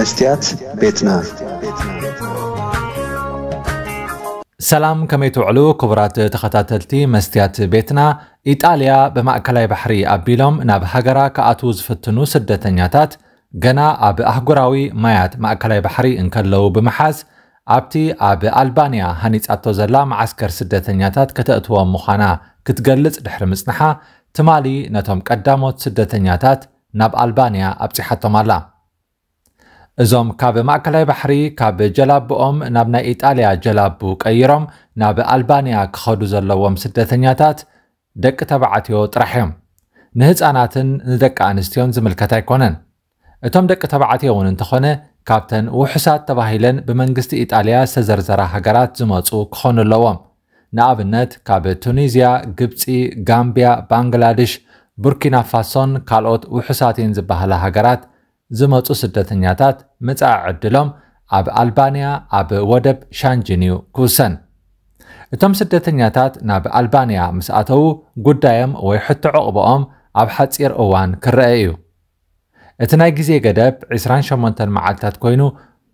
መስትያት ቤትና ሰላም ከመይ ትውዕሉ ክቡራት ተኸታተልቲ መስትያት ቤትና ኢጣልያ ብማእከላይ ባሕሪ ኣቢሎም ናብ ሃገራ ክኣትዉ ዝፍትኑ ስደተኛታት ገና ኣብ ኣህጉራዊ ማያት ማእከላይ ባሕሪ እንከለዉ ብምሓዝ ኣብቲ ኣብ ኣልባንያ ሃኒፃቶ ዘላ ማዓስከር ስደተኛታት ከተእትዎም ምዃና ክትገልጽ ድሕሪ ምጽንሓ ትማሊ ነቶም ቀዳሞት ስደተኛታት ናብ ኣልባንያ ኣብፂሓቶም ኣላ እዞም ካብ ማእከላይ ባሕሪ ካብ ጀላብኦም ናብ ናይ ኢጣልያ ጀላቡ ቀይሮም ናብ ኣልባንያ ክኸዱ ዘለዎም ስደተኛታት ደቂ ተባዕትዮ ጥራሕ እዮም ንህፃናትን ንደቂ ኣንስትዮን ዝምልከት ኣይኮነን እቶም ደቂ ተባዕትዮ እውን እንተኾነ ካብተን ውሑሳት ተባሂለን ብመንግስቲ ኢጣልያ ዝተዘርዘራ ሃገራት ዝመፁ ክኾኑ ኣለዎም ንኣብነት ካብ ቱኒዝያ ግብፂ ጋምብያ ባንግላዴሽ ቡርኪና ፋሶን ካልኦት ውሑሳትን ዝበሃላ ሃገራት ዝመፁ ስደተኛታት ምፅእ ዕድሎም ኣብ ኣልባንያ ኣብ ወደብ ሻንጅን እዩ ክውሰን እቶም ስደተኛታት ናብ ኣልባንያ ምስ ኣተዉ ጉዳዮም ወይ ሕቶ ዕቕቦኦም ኣብ ሓፂር እዋን ክረአ እዩ እቲ ናይ ግዜ ገደብ 28 መዓልትታት ኮይኑ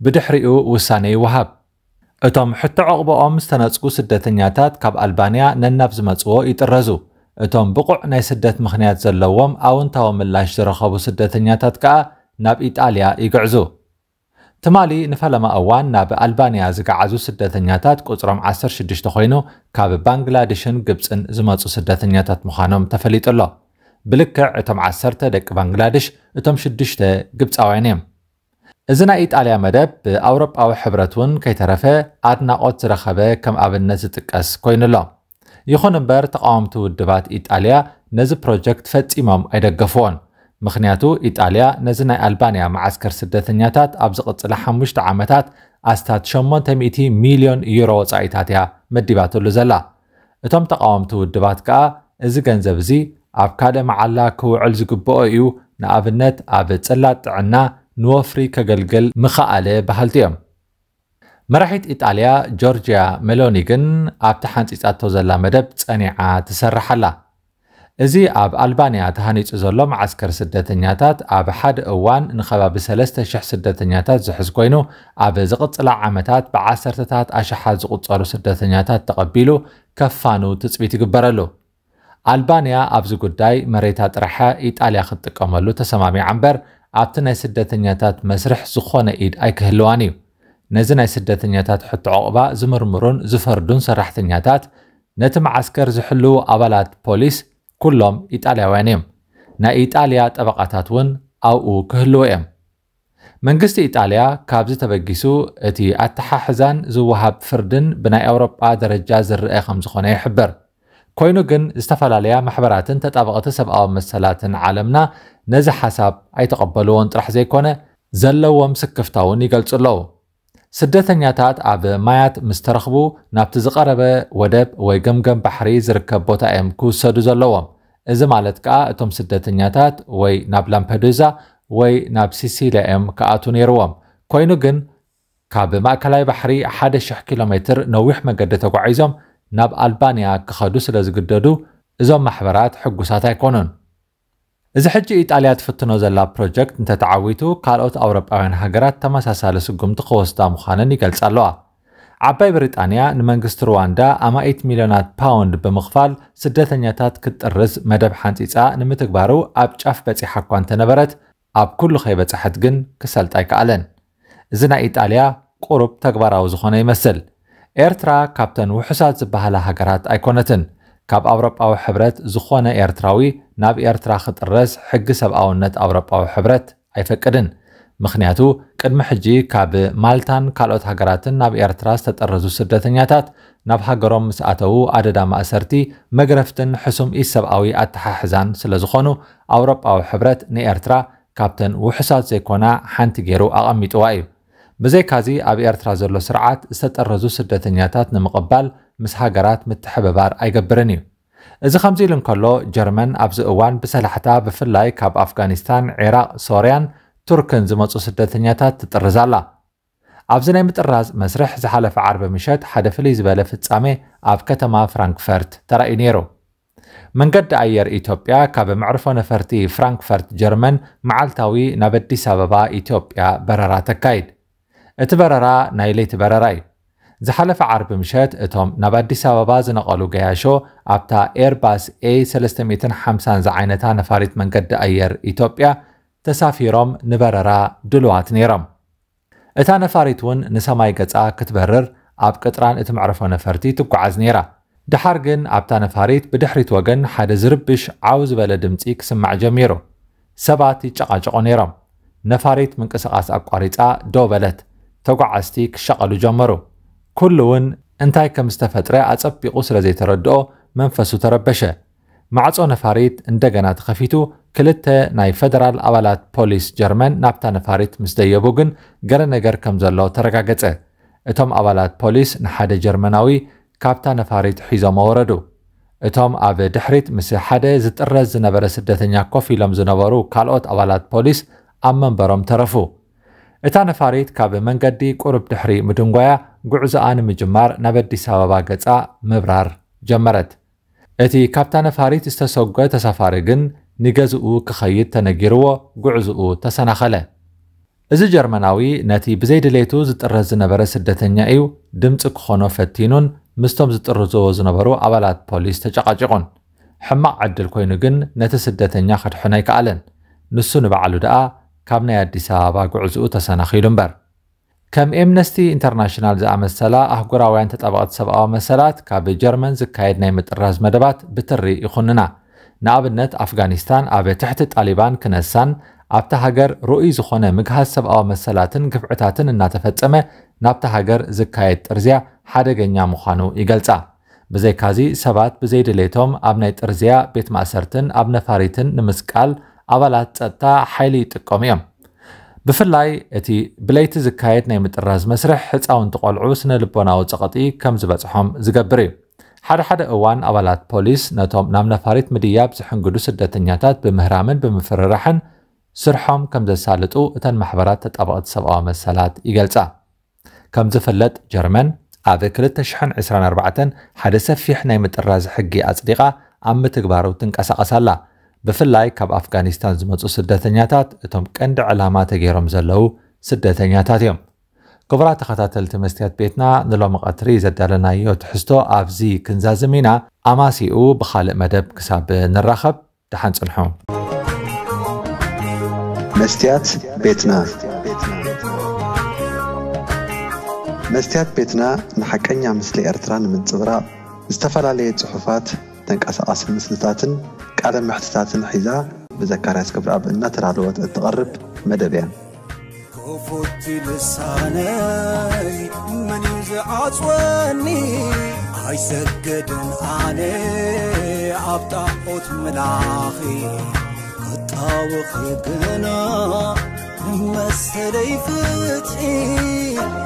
ብድሕሪኡ ውሳነ ይወሃብ እቶም ሕቶ ዕቕቦኦም ዝተነፅጉ ስደተኛታት ካብ ኣልባንያ ነናብ ዝመፅዎ ይጥረዙ እቶም ብቑዕ ናይ ስደት ምኽንያት ዘለዎም ኣውንታዊ ምላሽ ዝረኸቡ ስደተኛታት ከኣ ናብ ኢጣልያ ይግዕዙ ትማሊ ንፈለማ እዋን ናብ ኣልባንያ ዝገዓዙ ስደተኛታት ቁፅሮም 16 ኮይኑ ካብ ባንግላዴሽን ግብፅን ዝመፁ ስደተኛታት ምዃኖም ተፈሊጡ ኣሎ ብልክዕ እቶም 10 ደቂ ባንግላዴሽ እቶም 6 ግብፃውያን እዮም እዚ ናይ ኢጣልያ መደብ ብኣውሮጳዊ ሕብረት እውን ከይተረፈ ኣድናቆት ዝረኸበ ከም ኣብነት ዝጥቀስ ኮይኑ ኣሎ ይኹን እምበር ተቃወምቲ ውድባት ኢጣልያ ነዚ ፕሮጀክት ፈፂሞም ኣይደገፍዎን ምክንያቱ ኢጣልያ ነዚ ናይ ኣልባንያ መዓስከር ስደተኛታት ኣብ ዝቕፅለ ሓሙሽተ ዓመታት ኣስታት 800 ሚልዮን ዩሮ ወፃኢታት እያ መዲባትሉ ዘላ እቶም ተቃወምቲ ውድባት ከዓ እዚ ገንዘብ እዚ ኣብ ካልእ መዓላ ክውዕል ዝግብኦ እዩ ንኣብነት ኣብ ፅላት ጥዕና ንወፍሪ ከገልግል ምኽኣለ ባህልቲ እዮም መራሒት ኢጣልያ ጆርጅያ ሜሎኒ ግን ኣብቲ ሓንፂፃቶ ዘላ መደብ ፀኒዓ ትሰርሓላ እዚ ኣብ ኣልባንያ ተሃኒፁ ዘሎ ማዓስከር ስደተኛታት ኣብ ሓደ እዋን ንከባቢ 3,000 ስደተኛታት ዝሕዝ ኮይኑ ኣብ ዝቕፅላ ዓመታት ብዓሰርተታት ኣሸሓት ዝቑፀሩ ስደተኛታት ተቐቢሉ ከፋኑ ትፅቢት ይግበረሉ ኣልባንያ ኣብዚ ጉዳይ መሬታ ጥራሐ ኢጣልያ ክትጥቀመሉ ተሰማሚዓ እምበር ኣብቲ ናይ ስደተኛታት መስርሕ ዝኾነ ኢድ ኣይክህልዋን እዩ ነዚ ናይ ስደተኛታት ሕቶ ዕቑባ ዝምርምሩን ዝፈርዱን ሰራሕተኛታት ነቲ መዓስከር ዝሕልው ኣባላት ፖሊስ كلهم إيطالياوان እዮም ናይ إيطاليا طبقاتات ውን ኣብኡ ክህልው እዮም መንግስቲ ኢጣልያ ካብዚ ተበጊሱ እቲ ኣተሓሕዛን ዝወሃብ ፍርድን ብናይ ኣውሮጳ ደረጃ ዝርአ ከም ዝኾነ ይሕብር ኮይኑ ግን ዝተፈላለያ ማሕበራትን ተጣበቕቲ ሰብኣዊ መሰላትን ዓለምና ነዚ ሓሳብ ኣይተቐበልዎን ጥራሕ ዘይኮነ ዘለዎም ስክፍታ እውን ይገልጹ ኣለዉ ስደተኛታት ኣብ ማያት ምስ ተረኽቡ ናብቲ ዝቐረበ ወደብ ወይ ገምገም ባሕሪ ዝርከብ ቦታ እዮም ክውሰዱ ዘለዎም እዚ ማለት ከዓ እቶም ስደተኛታት ወይ ናብ ላምፔዱዛ ወይ ናብ ሲሲልያ እዮም ክኣቱ ነይርዎም ኮይኑ ግን ካብ ማእከላይ ባሕሪ 1,000 ኪሎ ሜትር ነዊሕ መገዲ ተጓዒዞም ናብ ኣልባንያ ክኸዱ ስለ ዝግደዱ እዞም ማሕበራት ሕጉሳት ኣይኮኑን እዚ ሕጂ ኢጣልያ ትፍትኖ ዘላ ፕሮጀክት እንተተዓዊቱ ካልኦት ኣውሮጳውያን ሃገራት ተመሳሳሊ ስጉምቲ ክወስዳ ምዃነን ይገልጽ ኣለዋ ዓባይ ብሪጣንያ ንመንግስቲ ሩዋንዳ ኣማኢት ሚልዮናት ፓውንድ ብምኽፋል ስደተኛታት ክትጥርዝ መደብ ሓንፂፃ ንምትግባሩ ኣብ ጫፍ በፂሓ እኳ እንተነበረት ኣብ ኩሉ ከይበፅሐት ግን ክሰልጣ ኣይከኣለን እዚ ናይ ኢጣልያ ቁሩብ ተግባራዊ ዝኾነ ይመስል ኤርትራ ካብተን ውሑሳት ዝበሃላ ሃገራት ኣይኮነትን ካብ ኣውሮጳዊ ሕብረት ዝኾነ ኤርትራዊ ናብ ኤርትራ ክጥረዝ ሕጊ ሰብኣውነት ኣውሮጳዊ ሕብረት ኣይፈቅድን ምክንያቱ ቅድሚ ሕጂ ካብ ማልታን ካልኦት ሃገራትን ናብ ኤርትራ ዝተጠረዙ ስደተኛታት ናብ ሃገሮም ምስ ኣተዉ ኣደዳ ማእሰርቲ መግረፍትን ሕሱም ኢሰብኣዊ ኣተሓሕዛን ስለ ዝኾኑ ኣውሮጳዊ ሕብረት ንኤርትራ ካብተን ውሕሳት ዘይኮና ሓንቲ ገይሩ ኣቐሚጥዋ እዩ ብዘይካዚ ኣብ ኤርትራ ዘሎ ስርዓት ዝተጠረዙ ስደተኛታት ንምቕባል ምስ ሃገራት ምትሕብባር ኣይገብርን እዩ እዚ ከምዚ ኢሉ እንከሎ ጀርመን ኣብዚ እዋን ብሰላሕታ ብፍላይ ካብ ኣፍጋኒስታን ዒራቅ ሶርያን ቱርክን ዝመፁ ስደተኛታት ትጥርዝ ኣላ ኣብዚ ናይ ምጥራዝ መስርሕ ዝሓለፈ ዓርቢ ምሸት ሓደ ፍልይ ዝበለ ፍጻሜ ኣብ ከተማ ፍራንክፈርት ተራእዩ ነይሩ መንገዲ ኣየር ኢትዮጵያ ካብ ምዕርፎ ነፈርቲ ፍራንክፈርት ጀርመን መዓልታዊ ናብ ኣዲስ ኣበባ ኢትዮጵያ በረራ ተካይድ እቲ በረራ ናይ ለይቲ በረራ እዩ ዝሓለፈ ዓርቢ ምሸት እቶም ናብ ኣዲስ ኣበባ ዝነቐሉ ገያሾ ኣብታ ኤርባስ ኤ 350 ዝዓይነታ ነፋሪት መንገዲ ኣየር ኢትዮጵያ ተሳፊሮም ንበረራ ድልዋት ነይሮም እታ ነፋሪት እውን ንሰማይ ገጻ ክትበርር ኣብ ቅጥራን እቲ መዕረፎ ነፈርቲ ትጓዓዝ ነይራ ድሓር ግን ኣብታ ነፋሪት ብድሕሪት ወገን ሓደ ዝርብሽ ዓው ዝበለ ድምፂ ክስማዕ ጀሚሩ ሰባት ይጨቓጨቑ ነይሮም ነፋሪት ምንቅስቓስ ኣቋሪፃ ዶ በለት ተጓዓዝቲ ክሸቐሉ ጀመሩ ኩሉ እውን እንታይ ከም ዝተፈጥረ ኣጸቢቑ ስለ ዘይተረድኦ መንፈሱ ተረበሸ ማዕጾ ነፋሪት እንደገና ተኸፊቱ ክልተ ናይ ፈደራል ኣባላት ፖሊስ ጀርመን ናብታ ነፋሪት ምስ ደየቡ ግን ገለ ነገር ከም ዘሎ ተረጋገጸ እቶም ኣባላት ፖሊስ ንሓደ ጀርመናዊ ካብታ ነፋሪት ሒዞም ወረዱ እቶም ኣብ ድሕሪት ምስ ሓደ ዝጥረዝ ዝነበረ ስደተኛ ኮፍ ኢሎም ዝነበሩ ካልኦት ኣባላት ፖሊስ ኣብ መንበሮም ተረፉ እታ ነፋሪት ካብ መንገዲ ቁርብ ድሕሪ ምድንጓያ ጉዕዞኣ ንምጅማር ናብ ኣዲስ ኣበባ ገጻ ምብራር ጀመረት እቲ ካብታ ነፋሪት ዝተሰጎ ተሳፋሪ ግን ንገዝኡ ክኸይድ ተነጊርዎ ጉዕዝኡ ተሰናኸለ እዚ ጀርመናዊ ነቲ ብዘይድሌቱ ዝጥረዝ ዝነበረ ስደተኛ እዩ ድምፂ ክኾኖ ፈቲኑን ምስቶም ዝጥርዝዎ ዝነበሩ ኣባላት ፖሊስ ተጨቓጭቑን ሕማቕ ዕድል ኮይኑ ግን ነቲ ስደተኛ ከድሕን ኣይከኣለን ንሱ ንባዕሉ ደኣ ካብ ናይ ኣዲስ ኣበባ ጉዕዝኡ ተሰናኺሉ እምበር ከም ኤምነስቲ ኢንተርናሽናል ዝኣመሰላ ኣህጉራውያን ተጠበቐቲ ሰብኣዊ መሰላት ካብ ጀርመን ዝካየድ ናይ ምጥራዝ መደባት ብትሪ ይኹንና ንኣብነት ኣፍጋኒስታን ኣብ ትሕቲ ጣሊባን ክነሳን ኣብቲ ሃገር ርኡይ ዝኾነ ምግሃዝ ሰብኣዊ መሰላትን ግፍዕታትን እናተፈፀመ ናብቲ ሃገር ዝካየድ ጥርዝያ ሓደገኛ ምዃኑ ይገልጻ ብዘይካዚ ሰባት ብዘይድሌቶም ኣብ ናይ ጥርዝያ ቤት ማእሰርትን ኣብ ነፋሪትን ንምስቃል أبالات تا حيلي تقوميهم بفلاي أتي بليت زكايت نايم الراز مسرح حتى أو انتقال عوسنا لبنا وتقطي كم زبطهم زقبري حد حد أوان أبالات بوليس نتوم نام نفاريت مدياب زحن قدوس الدتنياتات بمهرامن بمفررحن سرحهم كم زسالتو أتن محبرات تطبقت سبقا مسالات إيقالتا كم زفلت جرمن ኣብ 2024 ሓደ ሰፊሕ ናይ ምጥራዝ ሕጊ ኣጽዲቓ ኣብ ምትግባሩ ትንቀሳቐሳላ ብፍላይ ካብ ኣፍጋኒስታን ዝመፁ ስደተኛታት እቶም ቀንዲ ዕላማ ተገይሮም ዘለው ስደተኛታት እዮም ክቡራት ተኸታተልቲ መስትያት ቤትና ንሎሚ ቀትሪ ዘዳለናዮ ትሕዝቶ ኣብዚ ክንዛዝም ኢና ኣማሲኡ ብካልእ መደብ ክሳብ ንራኸብ ድሓን ፅንሑ መስትያት ቤትና መስትያት ቤትና ንሓቀኛ ምስሊ ኤርትራ ንምንፅብራቅ ዝተፈላለየ ፅሑፋት ተንቀሳቐሲ ምስልታትን ቃለ ምሕትታትን ሒዛ ብዘካርያስ ክብርኣብ እናተራለወት እትቐርብ መደብ እያ ኮፎቲ ልሳነይ መን እዩ ዝዓፅወኒ ኣይሰገድን ኣነ ኣብ ጣዖት መላኺ እጣወኺ ግና መሰለይ ፍትሒ